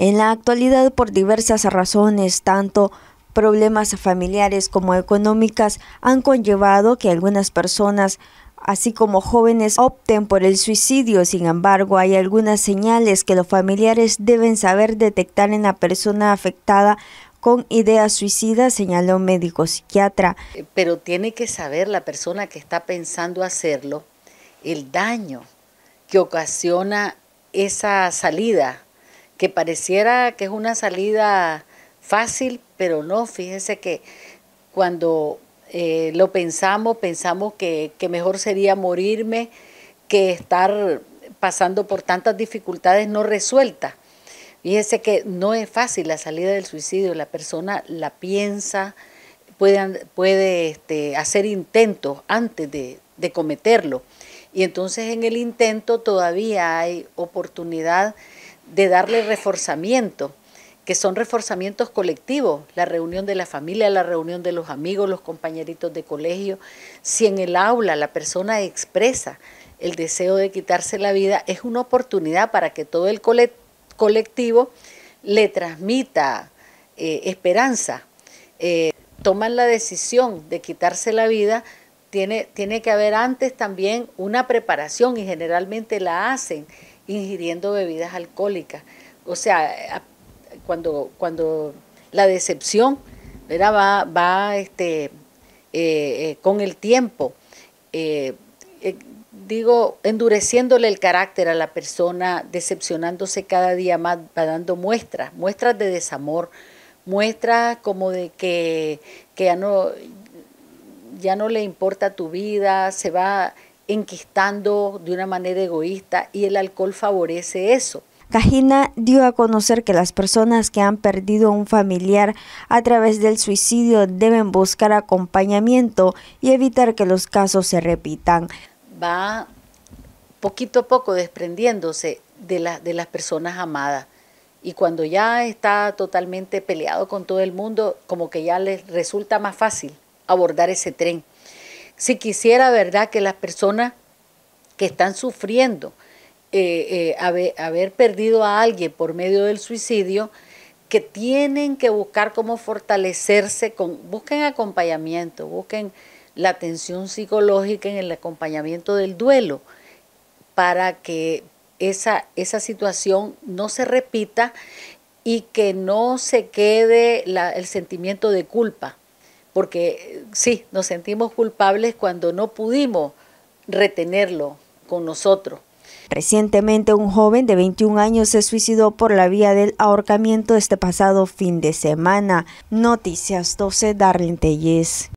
En la actualidad, por diversas razones, tanto problemas familiares como económicas han conllevado que algunas personas así como jóvenes opten por el suicidio. Sin embargo, hay algunas señales que los familiares deben saber detectar en la persona afectada con ideas suicidas, señaló un médico psiquiatra. Eh, pero tiene que saber la persona que está pensando hacerlo el daño que ocasiona esa salida que pareciera que es una salida fácil, pero no, fíjese que cuando eh, lo pensamos, pensamos que, mejor sería morirme que estar pasando por tantas dificultades no resueltas. Fíjese que no es fácil la salida del suicidio, la persona la piensa, puede, puede este, hacer intentos antes de, de cometerlo. Y entonces en el intento todavía hay oportunidad de darle reforzamiento, que son reforzamientos colectivos, la reunión de la familia, la reunión de los amigos, los compañeritos de colegio. Si en el aula la persona expresa el deseo de quitarse la vida, es una oportunidad para que todo el colectivo le transmita eh, esperanza. Eh, toman la decisión de quitarse la vida, tiene, tiene que haber antes también una preparación y generalmente la hacen ingiriendo bebidas alcohólicas. O sea, cuando, cuando la decepción ¿verdad? va, va este, eh, eh, con el tiempo, eh, digo, endureciéndole el carácter a la persona, decepcionándose cada día más, va dando muestras, muestras de desamor, muestras como de que, ya no ya no le importa tu vida, se va enquistando de una manera egoísta y el alcohol favorece eso. Cajina dio a conocer que las personas que han perdido a un familiar a través del suicidio deben buscar acompañamiento y evitar que los casos se repitan. Va poquito a poco desprendiéndose de, de las personas amadas y cuando ya está totalmente peleado con todo el mundo, como que ya les resulta más fácil abordar ese tren. Si quisiera, ¿verdad?, que las personas que están sufriendo eh, eh, haber, perdido a alguien por medio del suicidio, que tienen que buscar cómo fortalecerse, busquen acompañamiento, busquen la atención psicológica en el acompañamiento del duelo, para que esa, esa situación no se repita y que no se quede el sentimiento de culpa porque sí, nos sentimos culpables cuando no pudimos retenerlo con nosotros. Recientemente un joven de 21 años se suicidó por la vía del ahorcamiento este pasado fin de semana. Noticias 12 Darlene Tellez.